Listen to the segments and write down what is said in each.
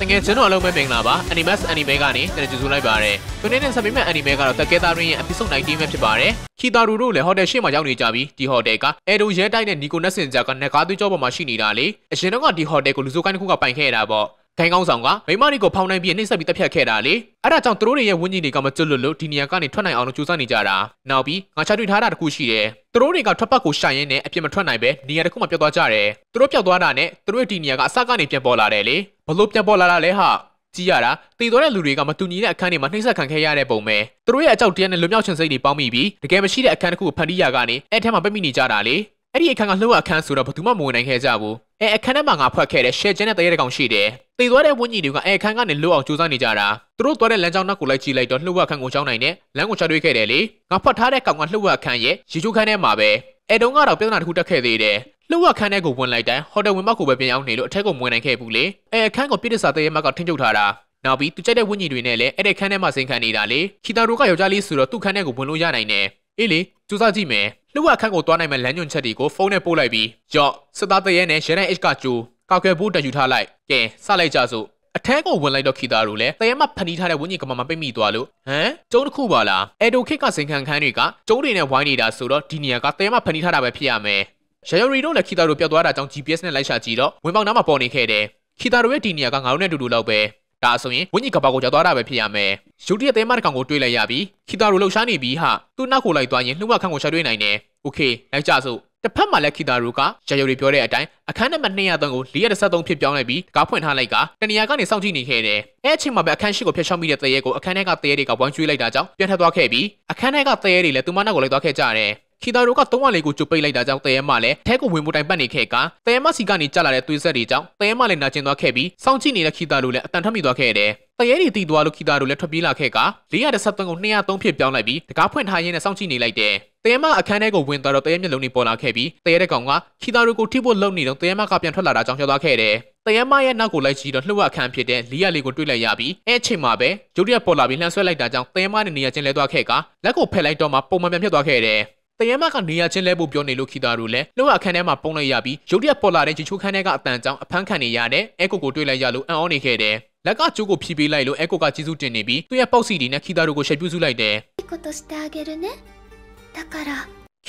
တကယ်ကျွန်တော်အလုံးပဲမင်္ဂလာပါ Animax Anime ကနေတင်ကြိုဆိုလိုက်ပါရယ်ဒီနေ့နဲ့ဆက်ပြီးမဲ့ Anime ကတော့တကယ်သားရင်းရဲ့ episode 19ပဲဖြစ်ပါတယ်ခီတာရူတို့လည်းဟိုတယ်ရှေ့မှာရောက်နေကြပြီးဒီဟိုတယ်ကအဲဒိုရဲတိုက်တဲ့နီကိုနက်ဆင်ဂျာကနဂါသွေးကြောပေါ်မှာရှိနေတာလေအရင်တော့ဒီဟိုတယ်ကိုလူစုကိုင်းတစ်ခုကပိုင်ခဲ့တာပေါ့ခိုင်ကောင်းဆောင်ကမိမတွေကိုဖောင်းနိုင်ပြီးနှိမ့်ဆက်ပြီးတက်ဖြတ်ခဲ့တာလေအဲ့ဒါကြောင့်သူတို့တွေရဲ့ဝင်းကြီးတွေကမကျွတ်လွတ်လို့ဒီနေရာကနေထွက်နိုင်အောင်လို့ကြိုးစားနေကြတာနောက်ပြီးငါချတွေ့ထားတာတခုရှိတယ်သူတို့တွေကထွက်ပတ်ကိုရှာရင်းနဲ့အပြင်မထွက်နိုင်ပဲနေရာတစ်ခုမှာပျောက်သွားကြတယ်သူတို့ပျောက်သွားတာနဲ့သူတို့ဒီနေရာကအစကနေပြန်ပေါ်လာတယ်လေဘလို့ပြန်ပေါ်လာတာလဲဟာကြည့်ရတာတည်သွားတဲ့လူတွေကမတူညီတဲ့အခန်းတွေမှာနှိမ့်ဆက်ခံခဲ့ရတဲ့ပုံပဲသူတို့ရဲ့အကြောက်တရားနဲ့လွမြောက်ချင်စိတ်တွေပေါင်းမိပြီးတကယ်မရှိတဲ့အခန်းတစ်ခုကိုဖန်တီးရကနေအဲ့ထဲမှာပြိမိနေကြတာလေအဲ့ဒီအခန်းကလှုပ်အခန်းဆိုတော့ဘယ်သူမှမဝင်နိုင်ခဲ့ကြဘူးအဲအခန်းထဲမှာငါဖွက်ခဲ့တဲ့ share ချင်းတဲ့တရေတကောင်ရှိတယ်တည်သွားတဲ့ဝင်းကြီးတွေကအဲအခန်းကနေလှုပ်အောင်ကြိုးစားနေကြတာသူတို့သွားတဲ့လမ်းကြောင်းနောက်ကိုလိုက်ကြည့်လိုက်တော့လှုပ်အခန်းကိုကြောင်းနိုင်တယ်လမ်းကိုချတွေ့ခဲ့တယ်လေငါဖွက်ထားတဲ့ကောင်ကလှုပ်အခန်းရဲ့ရေချိုးခန်းထဲမှာပဲအဲတုန်းကတော့ပြဿနာတစ်ခုတက်ခဲ့သေးတယ်လှုပ်ဝခန်းထဲကိုဝင်လိုက်တိုင်းဟိုတယ်ဝင်ပေါက်ကိုပဲပြန်ရောက်နေလို့အထက်ကိုဝင်နိုင်ခဲ့ဘူးလေအဲအခန်းကိုပြည့်တစာတရေမကထိန်းချုပ်ထားတာနောက်ပြီးသူကြိုက်တဲ့ဝိညာဉ်တွေနဲ့လည်းအဲ့ဒီခန်းထဲမှာစိန်ခံနေတာလေခီတာရိုကယောက်ျားလေးဆိုတော့သူ့ခန်းထဲကိုဝင်လို့ရနိုင်တယ်အေးလေစူးစမ်းကြည့်မယ်လှုပ်ဝခန်းကိုသွားနိုင်မဲ့လမ်းညွှန်ချက်တွေကိုဖုန်းနဲ့ပို့လိုက်ပြီးကြော့စစ်သားတရေနဲ့ရန်ဟ်ကကြိုးကောက်ွယ်ဖို့တယူထားလိုက်ကဲစလိုက်ကြစို့အထက်ကိုဝင်လိုက်တော့ခီတာရိုလည်းတရေမှာဖန်တီးထားတဲ့ဝိညာဉ်ကမာမှာပိတ်မိသွားလို့ဟမ်ကျုံးတစ်ခုပါလားအဲတိုခစ်ကစိန်ခံခန်းတွေကကျုံးတွေနဲ့ဝိုင်းနေတာဆိုတော့ဒီနေရာကတရေမှာဖန်တီးထားတာပဲဖြစ်ရမယ်ရယောရီတို့နဲ့ခီတာတို့ပျောက်သွားတာကြောင့် GPS နဲ့လိုက်ရှာကြည့်တော့ဝင်ပေါက်နားမှာပေါ်နေခဲ့တယ်ခီတာတို့ရဲ့ဒီနေရာကငါတို့နဲ့အတူတူလောက်ပဲဒါဆိုရင်ဝိညာဉ်ကဘာကိုကြောက်သွားတာပဲဖြစ်ရမယ်ရုတ်တရက်သဲမတစ်ကောင်ကိုတွေးလိုက်ရပြီးခီတာတို့လှုပ်ရှားနေပြီးဟာသူ့နောက်ကိုလိုက်သွားရင်နှုတ်ဝခန့်ကိုရှာတွေ့နိုင်တယ်โอเคလိုက်ကြစို့တစ်ဖက်မှာလက်ခီတာရူကရယိုတွေပြောတဲ့အတိုင်းအခန်းနံပါတ်203ကို413ဖြစ်ပြောင်းလိုက်ပြီးကားဖွင့်ထားလိုက်ကတနေရာကနေစောင့်ကြည့်နေခဲ့တယ်။အဲအချိန်မှာပဲအခန်းရှိကိုဖျက်ချောက်မိတဲ့တရေကိုအခန်းထဲကတရေတွေကဝိုင်းကျွေးလိုက်တာကြောင့်ပြန်ထပ်သွားခဲ့ပြီးအခန်းထဲကတရေတွေလည်းသူမနောက်ကိုလိုက်သွားခဲ့ကြတယ်။ခီတာရိုကသုံးဝလေးကိုကျုပ်ပိတ်လိုက်တာကြောင့်တဲရဲမလည်းထဲကိုဝင်မှုတိုင်ပတ်နေခဲ့ကတဲရဲမစီကနေကြလာတဲ့သွေးဆက်တွေကြောင့်တဲရဲမလည်းနာကျင်သွားခဲ့ပြီးစောင့်ကြည့်နေတဲ့ခီတာရိုလည်းအတန်ထမိသွားခဲ့တယ်။တရဲတွေတီသွားလို့ခီတာရိုလည်းထွက်ပြေးလာခဲ့က413ကို203ဖြစ်ပြောင်းလိုက်ပြီးတကားဖွင့်ထားရင်းနဲ့စောင့်ကြည့်နေလိုက်တယ်။တဲမအခန်းထဲကိုဝင်သွားတော့တဲမျက်လုံးတွေပေါ်လာခဲ့ပြီးတဲတဲ့ကောင်ကခီတာရိုကိုထိဖို့လုပ်နေတော့တဲမကပြန်ထွက်လာတာကြောင့်ပြောသွားခဲ့တယ်။တဲမရဲ့နောက်ကိုလိုက်ကြည့်တော့လှုပ်ဝက်အခန်းဖြစ်တဲ့လီယာလေးကိုတွေ့လိုက်ရပြီးအဲ့ချိန်မှာပဲရုတ်တရက်ပေါ်လာပြီးလှန်ဆွဲလိုက်တာကြောင့်တဲမနဲ့နေရာချင်းလဲသွားခဲ့ကလက်ကိုဖယ်လိုက်တော့မှပုံမှန်ပြန်ဖြစ်သွားခဲ့တယ်။တရဲမကနေရာချင်းလဲဖို့ပြောနေလို့ခိတာတို့လည်းလောကခန်းထဲမှာပုံလိုက်ရပြီးရုတ်ရက်ပေါ်လာတဲ့ချီချိုးခန်းထဲကအတန်ကြောင်အဖမ်းခံနေရတဲ့အဲကိုကိုတွေ့လိုက်ရလို့အံ့ဩနေခဲ့တယ်လက်ကကျိုးကိုဖြီးပေးလိုက်လို့အဲကိုကကျေးဇူးတင်နေပြီးသူ့ရဲ့ပေါက်စီတီနဲ့ခိတာတို့ကိုရှက်ပြုစုလိုက်တယ်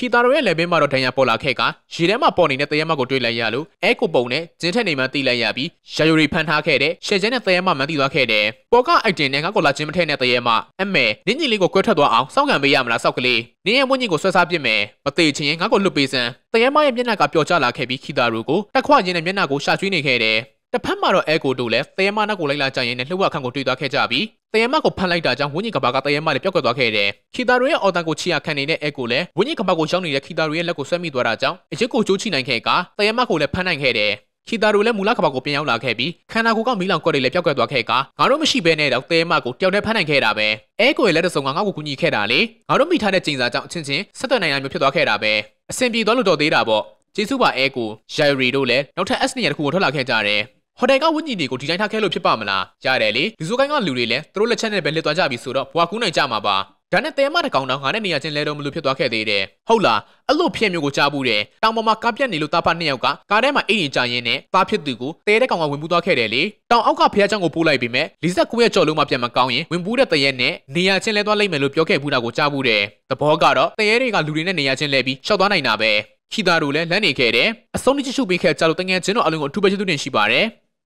ခီတာရိုရဲ့လက်ဘင်းမှာတော့ဒဏ်ရာပေါ်လာခဲ့ကရေထဲမှာပေါ်နေတဲ့တရဲမကိုတွေ့လိုက်ရလို့အဲကိုပုံနဲ့ဂျင်းထက်နေမှတိလိုက်ရပြီးရာယိုရီဖန်ထားခဲ့တဲ့ရှယ်ကျဲနဲ့တရဲမမှန်တိသွားခဲ့တယ်။ပေါ်ကအိုက်တင်နဲ့ကကိုလာဂျင်းမထက်နဲ့တရဲမအမဲနင်းကြီးလေးကိုကွဲထွက်သွားအောင်စောင့်ကန်ပေးရမလားစောက်ကလေး။နင်းရဲ့ဝင်းကြီးကိုဆွဲစားပစ်မယ်။မသေးချင်ရင်ငါ့ကိုလွတ်ပေးစမ်း။တရဲမရဲ့မျက်နှာကပျော်ကျလာခဲ့ပြီးခီတာရိုကိုတက်ခွချင်းနဲ့မျက်နှာကိုရှာကျွေးနေခဲ့တယ်။တစ်ဖက်မှာတော့အဲကိုတို့လည်းတယမနက်ကိုလိုက်လာကြရင်လည်းလှုပ်ဝခန့်ကိုတွေ့သွားခဲ့ကြပြီးတယမကိုဖမ်းလိုက်တာကြောင့်ဝင်းကြီးကဘာကတယမလည်းပြောက်ကွက်သွားခဲ့တယ်။ခီတာတို့ရဲ့အော်တန်ကိုချီရခံနေတဲ့အဲကိုလည်းဝင်းကြီးကဘာကိုရောက်နေတဲ့ခီတာတို့ရဲ့လက်ကိုဆွဲမိသွားတာကြောင့်အရစ်ကိုကျိုးချနိုင်ခဲ့ကတယမကိုလည်းဖမ်းနိုင်ခဲ့တယ်။ခီတာတို့လည်းမူလကဘာကိုပြန်ရောက်လာခဲ့ပြီးခန္ဓာကိုယ်ကမီးလောင်ကွက်တွေလည်းပြောက်ကွက်သွားခဲ့ကငါတို့မရှိဘဲနဲ့တော့တယမကိုတယောက်တည်းဖမ်းနိုင်ခဲ့တာပဲ။အဲကိုရဲ့လက်တဆုံကငါ့ကိုကူညီခဲ့တာလေ။ငါတို့မိထားတဲ့ချိန်စာကြောင့်အချင်းချင်းဆက်သွယ်နိုင်ရမျိုးဖြစ်သွားခဲ့တာပဲ။အဆင်ပြေသွားလို့တော့သေးတာပေါ့။ကျေးဇူးပါအဲကိုရိုင်ရီတို့လည်းနောက်ထပ် S နေရာတစ်ခုကိုထွက်လာခဲ့ကြတယ်။ဟိုတယ်ကဝင်းကြီးတွေကိုဒီတိုင်းထားခဲ့လို့ဖြစ်ပါမလားရတယ်လေလူစိုးကိုင်းကလူတွေလည်းသူတို့လက်ချက်နဲ့ပဲလက်သွားကြပြီဆိုတော့ဘွာကူးနိုင်ကြမှာပါဒါနဲ့တဲမတကောင်တော့ငါနဲ့နေရာချင်းလဲတော့မလို့ဖြစ်သွားခဲ့သေးတယ်ဟုတ်လားအဲ့လိုဖြစ်မျိုးကိုကြားဘူးတယ်တောင်ပေါ်မှာကားပြတ်နေလို့တာဖာနှစ်ယောက်ကကားထဲမှာအိမ်ရင်ကြရင်နဲ့တာဖြစ်သူကိုတဲတဲ့ကောင်ကဝင်ပူးသွားခဲ့တယ်လေတောင်အောက်ကဖះချောင်းကိုပို့လိုက်ပြီးမဲ့49ရက်ကြော်လုံးမှပြန်မကောင်းရင်ဝင်ပူးတဲ့တရက်နဲ့နေရာချင်းလဲသွားလိုက်မယ်လို့ပြောခဲ့ဘူးတာကိုကြားဘူးတယ်သဘောကတော့တရက်တွေကလူတွေနဲ့နေရာချင်းလဲပြီးရှောက်သွားနိုင်တာပဲခီတာတို့လည်းလမ်းနေခဲ့တယ်အစုံတစ်ချက်ချုပ်ပေးခဲ့ကြလို့တငယ်ချင်းတို့အလုံးကိုအထူးပဲကျေးဇူးတင်ရှိပါတယ်